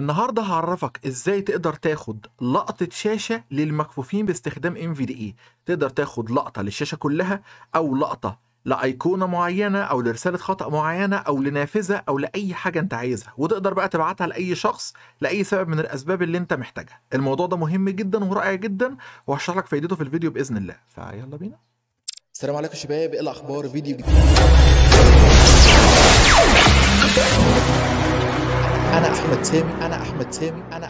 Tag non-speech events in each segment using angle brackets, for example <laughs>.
النهارده هعرفك ازاي تقدر تاخد لقطه شاشه للمكفوفين باستخدام ام في دي إيه. تقدر تاخد لقطه للشاشه كلها او لقطه لايقونه معينه او لرساله خطا معينه او لنافذه او لاي حاجه انت عايزها وتقدر بقى تبعتها لاي شخص لاي سبب من الاسباب اللي انت محتاجها الموضوع ده مهم جدا ورائع جدا وهشرح لك فايدته في الفيديو باذن الله فيلا بينا السلام عليكم شباب ايه الاخبار فيديو جديد انا احمد سامي انا احمد سامي انا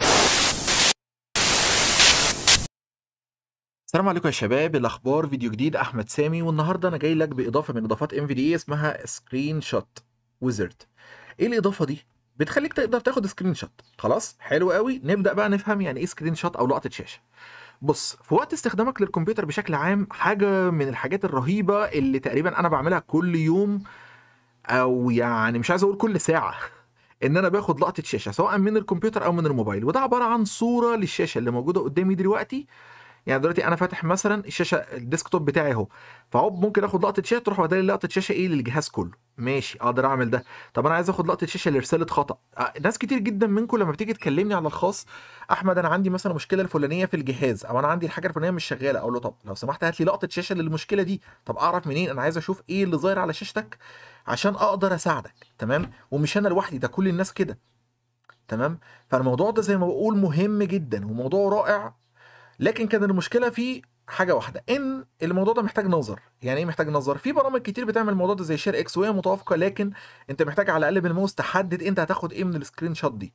السلام عليكم يا شباب الاخبار فيديو جديد احمد سامي والنهارده انا جاي لك باضافه من اضافات ام في دي إيه اسمها سكرين شوت ويزرد ايه الاضافه دي بتخليك تقدر تاخد سكرين شوت خلاص حلو قوي نبدا بقى نفهم يعني ايه سكرين شوت او لقطه شاشه بص في وقت استخدامك للكمبيوتر بشكل عام حاجه من الحاجات الرهيبه اللي تقريبا انا بعملها كل يوم او يعني مش عايز اقول كل ساعه <laughs> ان انا باخد لقطه شاشه سواء من الكمبيوتر او من الموبايل وده عباره عن صوره للشاشه اللي موجوده قدامي دلوقتي يعني دلوقتي انا فاتح مثلا الشاشه الديسك توب بتاعي اهو فهو ممكن اخد لقطه شاشه تروح بدل لقطه شاشه ايه للجهاز كله ماشي اقدر اعمل ده طب انا عايز اخد لقطه شاشه لرساله خطا آه، ناس كتير جدا منكم لما بتيجي تكلمني على الخاص احمد انا عندي مثلا مشكله الفلانيه في الجهاز او انا عندي الحاجه الفلانيه مش شغاله اقول له طب لو سمحت هات لي لقطه شاشه للمشكله دي طب اعرف منين انا عايز اشوف ايه اللي ظاهر على شاشتك عشان اقدر اساعدك تمام ومش انا لوحدي ده كل الناس كده تمام فالموضوع ده زي ما بقول مهم جدا وموضوع رائع لكن كان المشكله فيه حاجه واحده ان الموضوع ده محتاج نظر يعني ايه محتاج نظر في برامج كتير بتعمل الموضوع ده زي شير اكس وهي متوافقه لكن انت محتاج على الاقل بالماوس تحدد انت هتاخد ايه من السكرين شوت دي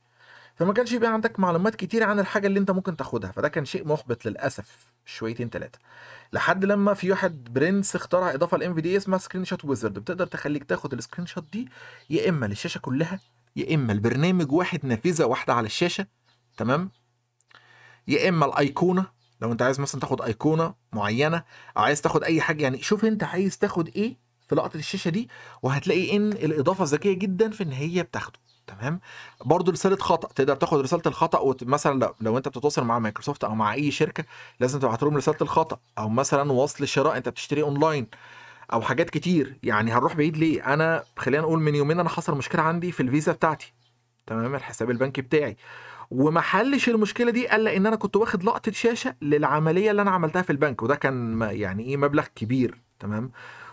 فما كانش بيبقى عندك معلومات كتير عن الحاجه اللي انت ممكن تاخدها فده كان شيء محبط للاسف شويتين ثلاثه لحد لما في واحد برنس اخترع اضافه الام في دي اسمها سكرين شوت ويزرد بتقدر تخليك تاخد السكرين شوت دي يا اما للشاشه كلها يا اما البرنامج واحد نافذه واحده على الشاشه تمام يا اما الايقونه لو انت عايز مثلا تاخد ايقونه معينه او عايز تاخد اي حاجه يعني شوف انت عايز تاخد ايه في لقطه الشاشه دي وهتلاقي ان الاضافه ذكيه جدا في ان هي بتاخده تمام برضو رساله خطا تقدر تاخد رساله الخطا مثلا لو, انت بتتواصل مع مايكروسوفت او مع اي شركه لازم تبعت لهم رساله الخطا او مثلا وصل شراء انت بتشتري اونلاين او حاجات كتير يعني هنروح بعيد ليه انا خلينا نقول من يومين انا حصل مشكله عندي في الفيزا بتاعتي تمام الحساب البنكي بتاعي وما حلش المشكله دي الا ان انا كنت واخد لقطه شاشه للعمليه اللي انا عملتها في البنك وده كان يعني ايه مبلغ كبير تمام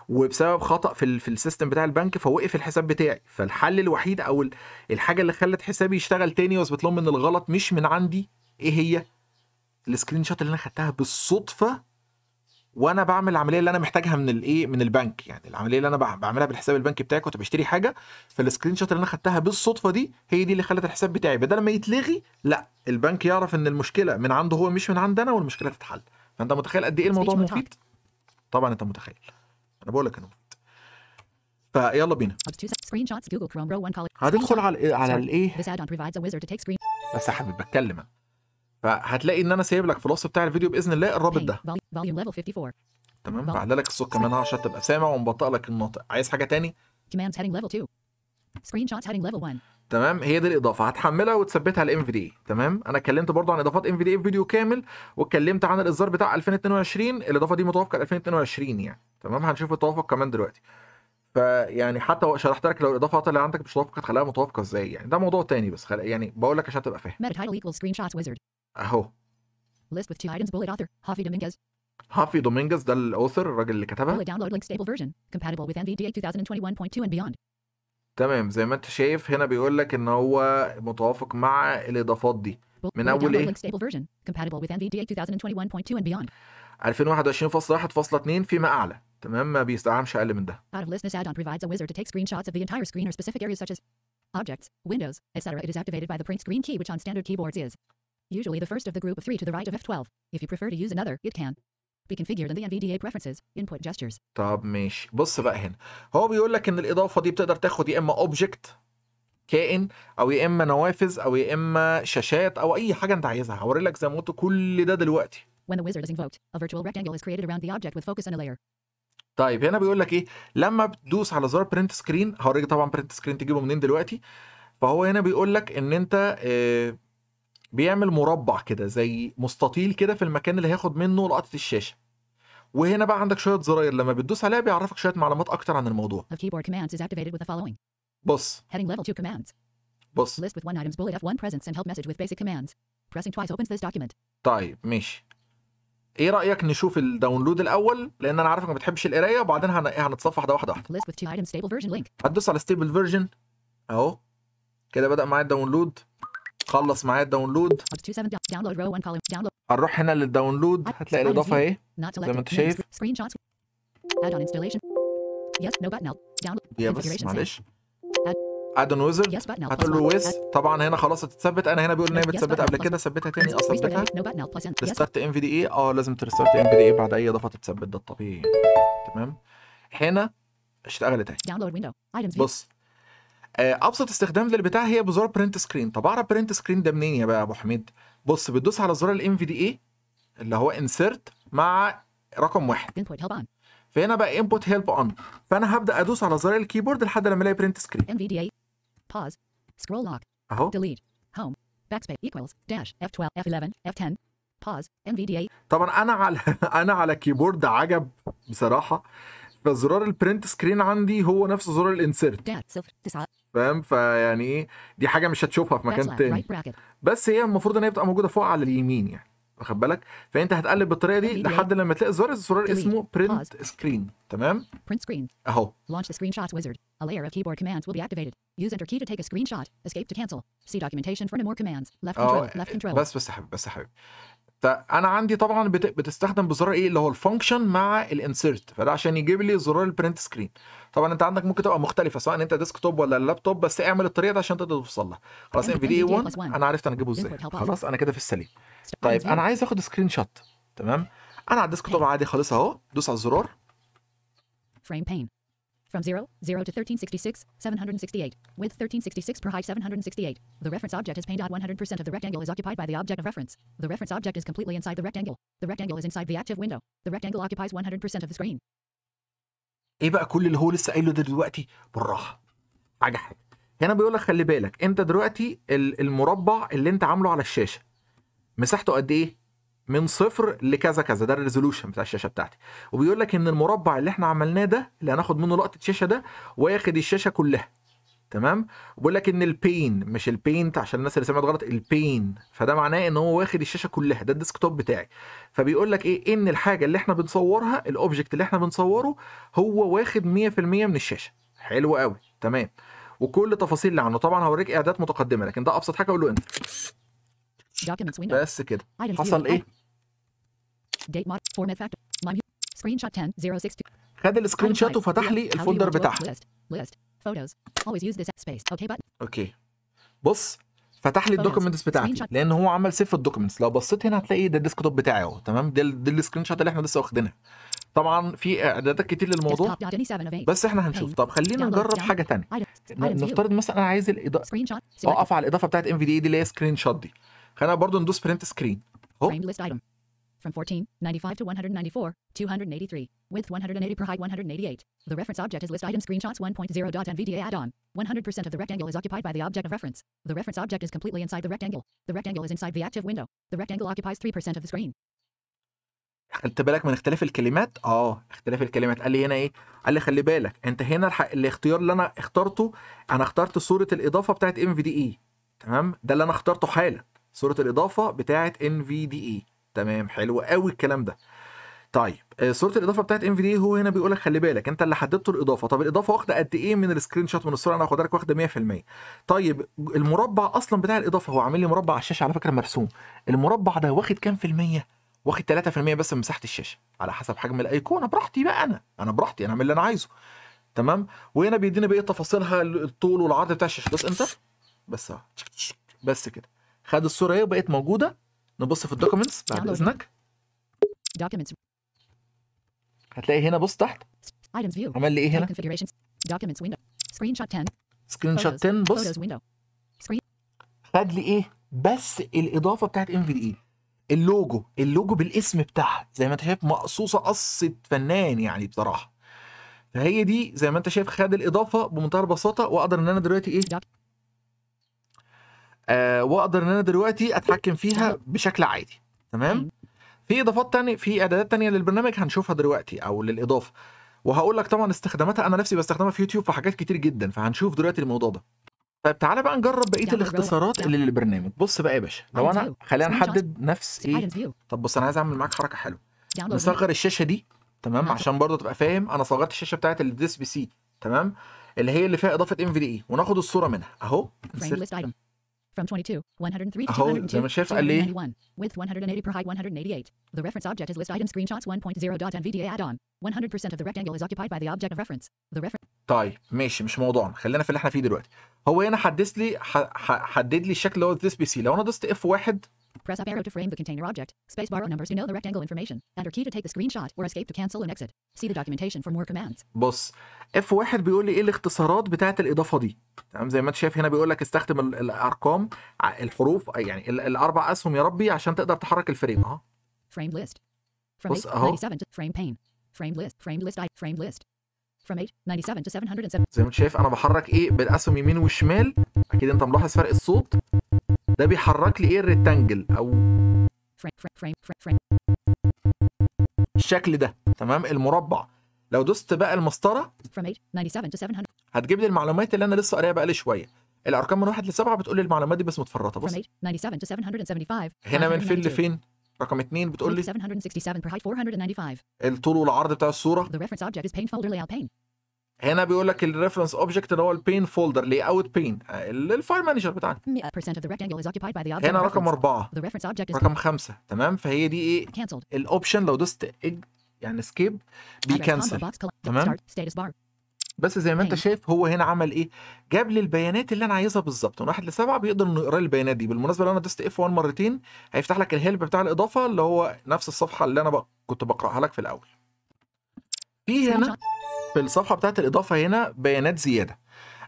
وبسبب خطا في في السيستم بتاع البنك فوقف الحساب بتاعي فالحل الوحيد او الحاجه اللي خلت حسابي يشتغل تاني واثبت لهم ان الغلط مش من عندي ايه هي السكرين شوت اللي انا خدتها بالصدفه وانا بعمل العمليه اللي انا محتاجها من الايه من البنك يعني العمليه اللي انا بعملها بالحساب البنكي بتاعي كنت بشتري حاجه فالسكرين شوت اللي انا خدتها بالصدفه دي هي دي اللي خلت الحساب بتاعي بدل ما يتلغي لا البنك يعرف ان المشكله من عنده هو مش من عند انا والمشكله تتحل فانت متخيل قد ايه الموضوع مفيد طبعا انت متخيل انا بقول لك انه مفيد فيلا بينا هتدخل على على الايه بس يا حبيبي بتكلم انا فهتلاقي ان انا سايب لك في الوصف بتاع الفيديو باذن الله الرابط ده تمام بعد لك الصوت كمان عشان تبقى سامع ومبطئ لك الناطق عايز حاجه تاني تمام هي دي الاضافه هتحملها وتثبتها الام في دي تمام انا اتكلمت برضو عن اضافات ام في دي في فيديو كامل واتكلمت عن الاصدار بتاع 2022 الاضافه دي متوافقه 2022 يعني تمام هنشوف التوافق كمان دلوقتي فيعني حتى شرحت لك لو الاضافه اللي عندك مش متوافقه تخليها متوافقه ازاي يعني ده موضوع تاني بس خل... يعني بقول لك عشان تبقى فاهم اهو list with two items bullet author Javi Dominguez هافي دومينجز ده الاوثر الراجل اللي كتبها bullet download link stable version compatible with NVDA 2021.2 and beyond تمام زي ما انت شايف هنا بيقول لك ان هو متوافق مع الاضافات دي من اول ايه 2021.1.2 فيما اعلى تمام ما بيستعملش اقل من ده out of list this add-on provides a wizard to take screenshots of the entire screen or specific areas such as objects windows etc it is activated by the print screen key which on standard keyboards is usually the first of the group of three to the right of F12. If you prefer to use another, it can. Be configured in the NVDA preferences, input gestures. طب ماشي، بص بقى هنا. هو بيقول لك إن الإضافة دي بتقدر تاخد يا إما أوبجكت كائن أو يا إما نوافذ أو يا إما شاشات أو أي حاجة أنت عايزها، هوري لك زي ما قلت كل ده دلوقتي. When the wizard is invoked, a virtual rectangle is created around the object with focus on a layer. طيب هنا بيقول لك ايه لما بتدوس على زرار برنت سكرين هوريك طبعا برنت سكرين تجيبه منين دلوقتي فهو هنا بيقول لك ان انت اه بيعمل مربع كده زي مستطيل كده في المكان اللي هياخد منه لقطه الشاشه وهنا بقى عندك شويه زراير لما بتدوس عليها بيعرفك شويه معلومات اكتر عن الموضوع بص بص list with one items bullet f1 and help message with basic commands pressing twice opens this document طيب ماشي ايه رايك نشوف الداونلود الاول لان انا عارفك ما بتحبش القرايه وبعدين هن... هنتصفح ده واحده واحده هتدوس على ستيبل فيرجن اهو كده بدا معايا الداونلود خلص معايا الداونلود هنروح هنا للداونلود هتلاقي الاضافه اهي زي ما انت شايف يا بس معلش ادون ويزر هتقول له ويز طبعا هنا خلاص هتتثبت انا هنا بيقول ان هي متثبت قبل كده ثبتها تاني اثبتها ريستارت ام في دي اي اه لازم تريستارت ام في دي اي بعد اي اضافه تتثبت ده الطبيعي تمام هنا اشتغلت اهي بص آه، ابسط استخدام للبتاع هي بزرار برنت سكرين طب اعرف برنت سكرين ده منين يا بقى يا ابو حميد بص بتدوس على زرار الام في دي اي اللي هو انسرت مع رقم واحد فهنا بقى انبوت هيلب اون فانا هبدا ادوس على زرار الكيبورد لحد لما الاقي برنت سكرين ام في دي اي باوز سكرول لوك اهو ديليت هوم باك سبيس ايكوالز داش اف 12 اف 11 اف 10 pause NVDA طبعا انا على <laughs> انا على كيبورد عجب بصراحه فزرار البرنت سكرين عندي هو نفس زرار الانسيرت فاهم فيعني ايه دي حاجه مش هتشوفها في مكان تاني بس هي المفروض ان هي بتبقى موجوده فوق على اليمين يعني واخد بالك فانت هتقلب بالطريقه دي لحد لما تلاقي زرار الزرار اسمه برنت سكرين تمام برنت سكرين اهو launch the screenshot wizard a layer of keyboard commands will be activated use enter key to take a screenshot escape to cancel see documentation for more commands left control left control بس بس يا حبيبي بس يا حبيبي فانا عندي طبعا بتستخدم بزرار ايه اللي هو الفانكشن مع الانسيرت فده عشان يجيب لي زرار البرنت سكرين طبعا انت عندك ممكن تبقى مختلفه سواء انت ديسك توب ولا اللابتوب بس اعمل الطريقه دي عشان تقدر توصل لها خلاص ان في دي 1 انا عرفت انا اجيبه ازاي خلاص انا كده في السليم طيب انا عايز اخد سكرين شوت تمام انا على الديسك توب عادي خالص اهو دوس على الزرار فريم بين From 0, 0 to 1366, 768. Width 1366 per height 768. The reference object is painted 100% of the rectangle is occupied by the object of reference. The reference object is completely inside the rectangle. The rectangle is inside the active window. The rectangle occupies 100% of the screen. ايه بقى كل اللي هو لسه قايله ده دلوقتي بالراحه حاجه حاجه هنا بيقول لك خلي بالك انت دلوقتي المربع اللي انت عامله على الشاشه مساحته قد ايه من صفر لكذا كذا ده الريزولوشن بتاع الشاشه بتاعتي وبيقول لك ان المربع اللي احنا عملناه ده اللي هناخد منه لقطه الشاشه ده واخد الشاشه كلها تمام بيقول لك ان البين مش البينت عشان الناس اللي سمعت غلط البين فده معناه ان هو واخد الشاشه كلها ده الديسك توب بتاعي فبيقول لك ايه ان الحاجه اللي احنا بنصورها الاوبجكت اللي احنا بنصوره هو واخد 100% من الشاشه حلو قوي تمام وكل تفاصيل اللي عنه طبعا هوريك اعداد متقدمه لكن ده ابسط حاجه اقول له انت بس كده حصل ايه خد السكرين شوت وفتح لي الفولدر بتاعها اوكي بص فتح لي الدوكيومنتس بتاعتي لان هو عمل سيف الدوكيومنتس لو بصيت هنا هتلاقي ده الديسك توب بتاعي اهو تمام دي, دي السكرين شوت اللي احنا لسه واخدينها طبعا في اعدادات كتير للموضوع بس احنا هنشوف طب خلينا نجرب حاجه ثانيه نفترض مثلا انا عايز الاضاءه اقف على الاضافه بتاعت ام في دي دي اللي هي سكرين شوت دي خلينا برضو ندوس برنت سكرين اهو from 1495 to 194, 283, width 180 per height 188. The reference object is list item screenshots 1.0.nvda add-on. 100% of the rectangle is occupied by the object of reference. The reference object is completely inside the rectangle. The rectangle is inside the active window. The rectangle occupies 3% of the screen. خدت بالك من اختلاف الكلمات؟ اه اختلاف الكلمات قال لي هنا ايه؟ قال لي خلي بالك انت هنا الح... الاختيار اللي انا اخترته انا اخترت صوره الاضافه بتاعت ام في دي اي تمام؟ ده اللي انا اخترته حالا صوره الاضافه بتاعه اي e. تمام حلو قوي الكلام ده طيب آه، صوره الاضافه بتاعت ان في دي هو هنا بيقول لك خلي بالك انت اللي حددت الاضافه طب الاضافه واخده قد ايه من السكرين شوت من الصوره انا واخدها لك واخده 100% طيب المربع اصلا بتاع الاضافه هو عامل لي مربع على الشاشه على فكره مرسوم المربع ده واخد كام في الميه واخد 3% بس من مساحه الشاشه على حسب حجم الايقونه براحتي بقى انا انا براحتي انا اعمل اللي انا عايزه تمام وهنا بيدينا بقيه تفاصيلها الطول والعرض بتاع الشاشه بس انت بس بس كده خد الصوره ايه وبقت موجوده نبص في الدوكيومنتس بعد اذنك documents هتلاقي هنا بص تحت items view عمل لي ايه هنا documents window screen shot 10 سكرين شوت 10 بص خد لي ايه بس الاضافه بتاعت ام في دي اي اللوجو اللوجو بالاسم بتاعها زي ما انت شايف مقصوصه قصه فنان يعني بصراحه فهي دي زي ما انت شايف خد الاضافه بمنتهى البساطه واقدر ان انا دلوقتي ايه آه واقدر ان انا دلوقتي اتحكم فيها بشكل عادي تمام أيوة. في اضافات تانية في اعدادات تانية للبرنامج هنشوفها دلوقتي او للاضافه وهقول لك طبعا استخداماتها انا نفسي بستخدمها في يوتيوب في حاجات كتير جدا فهنشوف دلوقتي الموضوع ده طيب تعالى بقى نجرب بقيه الاختصارات اللي للبرنامج بص بقى يا باشا لو انا خلينا نحدد نفس ايه طب بص انا عايز اعمل معاك حركه حلوه نصغر الشاشه دي تمام عشان برضه تبقى فاهم انا صغرت الشاشه بتاعت الديس بي سي تمام اللي هي اللي فيها اضافه ام في دي اي وناخد الصوره منها اهو from 22, 103 to 202, قال لي with 180 per height 188. The reference object is list item screenshots 1.0.nvda add-on. 100% of the rectangle is occupied by the object of reference. The reference طيب ماشي مش موضوعنا خلينا في اللي احنا فيه دلوقتي هو هنا حدث لي حدد لي الشكل اللي هو this بي سي لو انا دوست اف 1 Press up arrow to frame the container object, spacebar or numbers to know the rectangle information, Enter key to take the screenshot or escape to cancel and exit. See the documentation for more commands. بص F1 بيقول لي ايه الاختصارات بتاعه الاضافه دي تمام زي ما انت شايف هنا بيقول لك استخدم الارقام الحروف يعني الاربع اسهم يا ربي عشان تقدر تحرك الفريم اهو Frame list. From 97 to frame pane. Frame list. Frame list. Frame list. from 897 to 707 زي ما انت شايف انا بحرك ايه بالاسهم يمين وشمال اكيد انت ملاحظ فرق الصوت ده بيحرك لي ايه الريكتانجل او الشكل ده تمام المربع لو دوست بقى المسطره هتجيب لي المعلومات اللي انا لسه قاريها بقى لي شويه الارقام من واحد لسبعه بتقول لي المعلومات دي بس متفرطه بص هنا من فين لفين رقم اثنين بتقول لي الطول والعرض بتاع الصوره هنا بيقول لك الريفرنس اوبجكت اللي هو البين فولدر لي اوت بين الفايل مانجر بتاعنا هنا رقم أربعة رقم خمسة تمام فهي دي ايه الاوبشن لو دوست يعني اسكيب بيكنسل تمام بس زي ما انت شايف هو هنا عمل ايه جاب لي البيانات اللي انا عايزها بالظبط من واحد لسبعه بيقدر انه يقرا لي البيانات دي بالمناسبه لو انا دوست اف 1 مرتين هيفتح لك الهيلب بتاع الاضافه اللي هو نفس الصفحه اللي انا كنت بقراها لك في الاول في هنا في الصفحه بتاعت الاضافه هنا بيانات زياده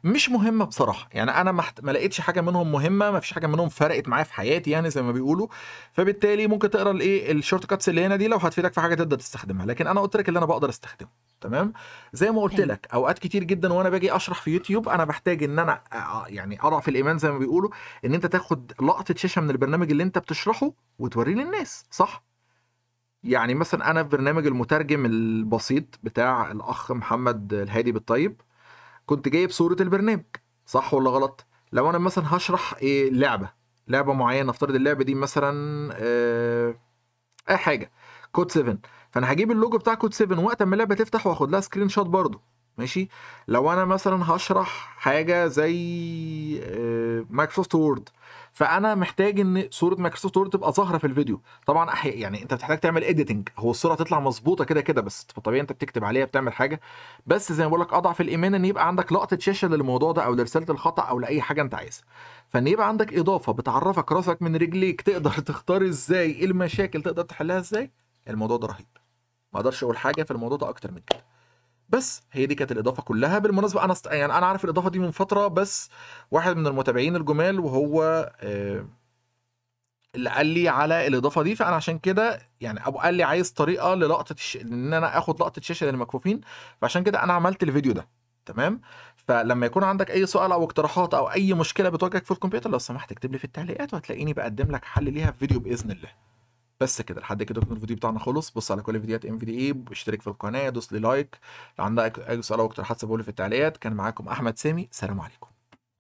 مش مهمه بصراحه يعني انا ما, محت... لقيتش حاجه منهم مهمه ما فيش حاجه منهم فرقت معايا في حياتي يعني زي ما بيقولوا فبالتالي ممكن تقرا الايه الشورت كاتس اللي هنا دي لو هتفيدك في حاجه تقدر تستخدمها لكن انا قلت لك اللي انا بقدر استخدمه تمام زي ما قلت لك اوقات كتير جدا وانا باجي اشرح في يوتيوب انا بحتاج ان انا يعني اضعف الايمان زي ما بيقولوا ان انت تاخد لقطه شاشه من البرنامج اللي انت بتشرحه وتوريه للناس صح يعني مثلا انا في برنامج المترجم البسيط بتاع الاخ محمد الهادي بالطيب كنت جايب صوره البرنامج صح ولا غلط لو انا مثلا هشرح ايه لعبه لعبه معينه نفترض اللعبه دي مثلا آه، اي حاجه كود 7 فانا هجيب اللوجو بتاع كود 7 وقت ما اللعبه تفتح واخد لها سكرين شوت برضه ماشي لو انا مثلا هشرح حاجه زي مايكروسوفت آه، وورد فانا محتاج ان صوره مايكروسوفت وورد تبقى ظاهره في الفيديو طبعا أحي... يعني انت بتحتاج تعمل اديتنج هو الصوره تطلع مظبوطه كده كده بس طبيعي انت بتكتب عليها بتعمل حاجه بس زي ما بقول لك اضعف الايمان ان يبقى عندك لقطه شاشه للموضوع ده او لرساله الخطا او لاي حاجه انت عايزها فان يبقى عندك اضافه بتعرفك راسك من رجليك تقدر <laughs> تختار ازاي إيه المشاكل تقدر تحلها ازاي الموضوع ده رهيب ما اقدرش اقول حاجه في الموضوع ده اكتر من كده بس هي دي كانت الاضافه كلها بالمناسبه انا است... يعني انا عارف الاضافه دي من فتره بس واحد من المتابعين الجمال وهو آه اللي قال لي على الاضافه دي فانا عشان كده يعني ابو قال لي عايز طريقه للقطه الش... ان انا اخد لقطه شاشه للمكفوفين فعشان كده انا عملت الفيديو ده تمام فلما يكون عندك اي سؤال او اقتراحات او اي مشكله بتواجهك في الكمبيوتر لو سمحت اكتب لي في التعليقات وهتلاقيني بقدم لك حل ليها في فيديو باذن الله بس كده لحد كده يكون الفيديو بتاعنا خلص بص على كل فيديوهات ام في دي اي اشترك في القناه دوس لي لايك لو عندك اي سؤال او اقتراحات سيبوا لي في التعليقات كان معاكم احمد سامي سلام عليكم